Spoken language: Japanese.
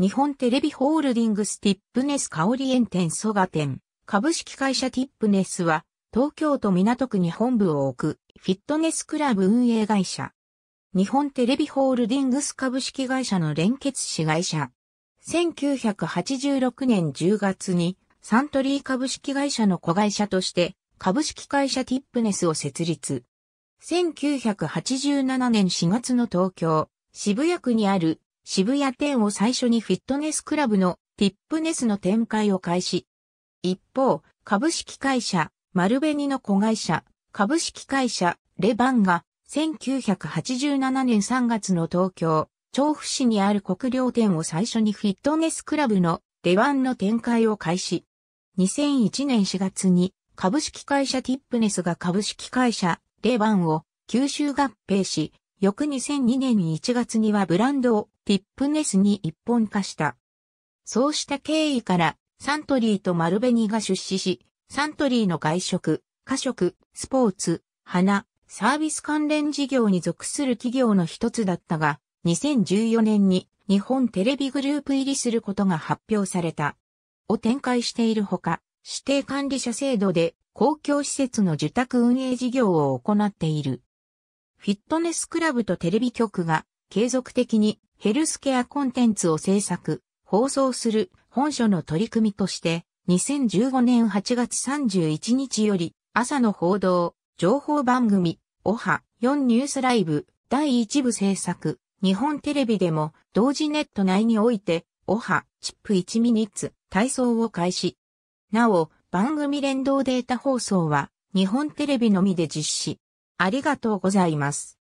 日本テレビホールディングスティップネス香り園店蘇我店、株式会社ティップネスは、東京都港区に本部を置く、フィットネスクラブ運営会社。日本テレビホールディングス株式会社の連結子会社。1986年10月に、サントリー株式会社の子会社として、株式会社ティップネスを設立。1987年4月の東京、渋谷区にある渋谷店を最初にフィットネスクラブのティップネスの展開を開始。一方、株式会社、丸紅の子会社、株式会社、レバンが、1987年3月の東京、調布市にある国領店を最初にフィットネスクラブのレバンの展開を開始。2001年4月に、株式会社ティップネスが株式会社、レバンを、吸収合併し、翌2002年1月にはブランドをティップネスに一本化した。そうした経緯から、サントリーとマルベニが出資し、サントリーの外食、家食、スポーツ、花、サービス関連事業に属する企業の一つだったが、2014年に日本テレビグループ入りすることが発表された。を展開しているほか、指定管理者制度で公共施設の受託運営事業を行っている。フィットネスクラブとテレビ局が継続的にヘルスケアコンテンツを制作、放送する本書の取り組みとして、2015年8月31日より、朝の報道、情報番組、オハ4ニュースライブ、第1部制作、日本テレビでも、同時ネット内において、オハチップ1ミニッツ、体操を開始。なお、番組連動データ放送は、日本テレビのみで実施。ありがとうございます。